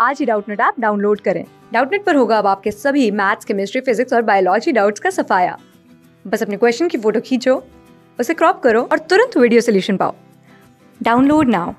आज ही Doubtnut app download करें डाउटनेट पर होगा अब आपके सभी मैथ्स केमिस्ट्री फिजिक्स और बायोलॉजी डाउट्स का सफाया बस अपने क्वेश्चन की फोटो खींचो उसे क्रॉप करो और तुरंत वीडियो सोल्यूशन पाओ डाउनलोड नाउ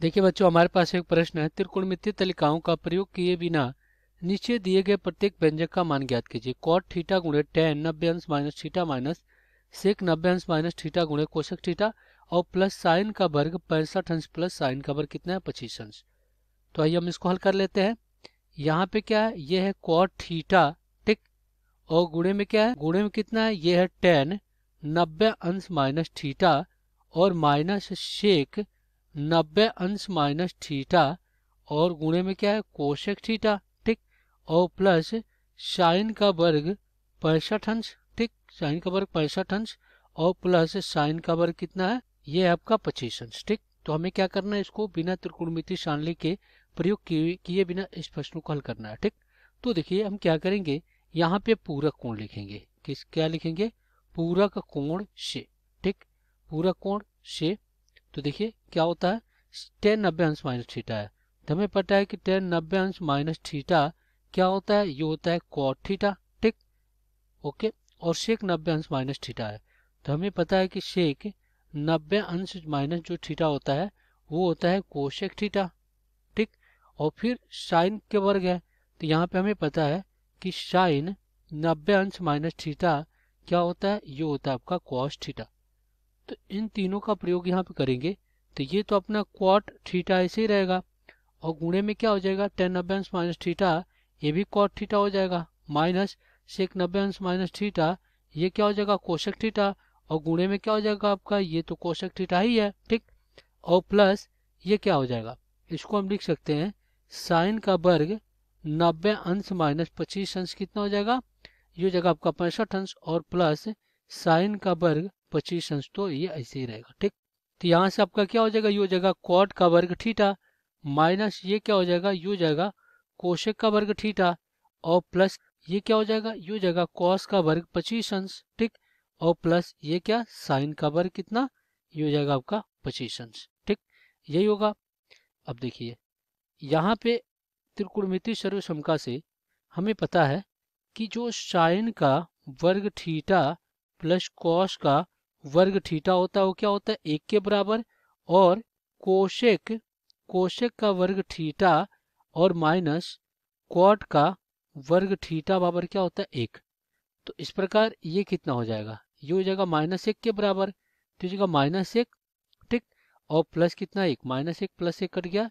देखिए बच्चों हमारे पास एक प्रश्न है त्रिकोणमितीय तलिकाओं का प्रयोग किए बिना नीचे दिए गए प्रत्येक व्यंजक का मान ज्ञात कीजिए कॉट ठीटा गुणे टेन नब्बे अंश माइनस ठीटा माइनस सेक नब्बे अंश माइनस ठीटा गुणे कोशक ठीटा और प्लस साइन का वर्ग पैंसठ अंश प्लस साइन का वर्ग कितना है पच्चीस अंश तो आइए हम इसको हल कर लेते हैं यहाँ पे क्या है ये है कॉट थीटा टिक और गुणे में क्या है गुणे में कितना है ये है टेन नब्बे अंश माइनस थीटा और माइनस शेख नब्बे अंश माइनस थीटा और गुणे में क्या है कोशेक थीटा टिक और प्लस साइन का वर्ग पैंसठ अंश टिक साइन का वर्ग पैंसठ अंश और प्लस साइन का वर्ग कितना है ये आपका पच्चीस अंश टिक तो हमें क्या करना है इसको बिना त्रिकोणमिति सारणी के प्रयोग किए बिना इस प्रश्न को हल करना है ठीक तो देखिए हम क्या करेंगे यहाँ पे पूरक कोण लिखेंगे किस क्या लिखेंगे पूरक कोण से ठीक पूरक कोण से तो देखिए क्या होता है टेन नब्बे अंश माइनस थीटा है तो हमें पता है कि टेन नब्बे अंश माइनस थीटा क्या होता है ये होता है कॉट थीटा ठीक ओके और शेख नब्बे अंश माइनस थीटा है तो हमें पता है कि शेख नब्बे अंश माइनस जो थीटा होता है वो होता है कोशेक थीटा और फिर साइन के वर्ग है तो यहाँ पे हमें पता है कि साइन नब्बे अंश माइनस थीटा क्या होता है ये होता है आपका कॉस थीटा तो इन तीनों का प्रयोग यहाँ पे करेंगे तो ये तो अपना क्वाट थीटा ऐसे ही रहेगा और गुणे में क्या हो जाएगा टेन नब्बे अंश माइनस थीटा ये भी कॉट थीटा हो जाएगा माइनस सेक नब्बे अंश माइनस थीटा ये क्या हो जाएगा कोशक थीटा और गुणे में क्या हो जाएगा आपका ये तो कोशक थीटा ही है ठीक और प्लस ये क्या हो जाएगा इसको हम लिख सकते हैं साइन का वर्ग नब्बे अंश माइनस पच्चीस अंश कितना हो जाएगा ये हो जाएगा आपका पैंसठ अंश और प्लस साइन का वर्ग पच्चीस अंश तो ये ऐसे ही रहेगा ठीक तो यहाँ से आपका क्या हो जाएगा ये हो जाएगा क्वाड का वर्ग ठीठा माइनस ये क्या हो जाएगा ये हो जाएगा कोशक का वर्ग ठीठा और प्लस ये क्या हो जाएगा ये हो जाएगा कॉस का वर्ग पच्चीस अंश ठीक और प्लस ये क्या साइन का वर्ग कितना ये हो जाएगा आपका पच्चीस अंश ठीक यही होगा अब देखिए यहाँ पे त्रिकोणमिति सर्वशमका से हमें पता है कि जो साइन का वर्ग ठीटा प्लस कॉस का वर्ग ठीटा होता है वो क्या होता है एक के बराबर और कोशेक कोशेक का वर्ग ठीटा और माइनस कॉट का वर्ग ठीटा बराबर क्या होता है एक तो इस प्रकार ये कितना हो जाएगा ये हो जाएगा माइनस एक के बराबर तो जगह माइनस एक ठीक और प्लस कितना एक माइनस एक प्लस एक कट गया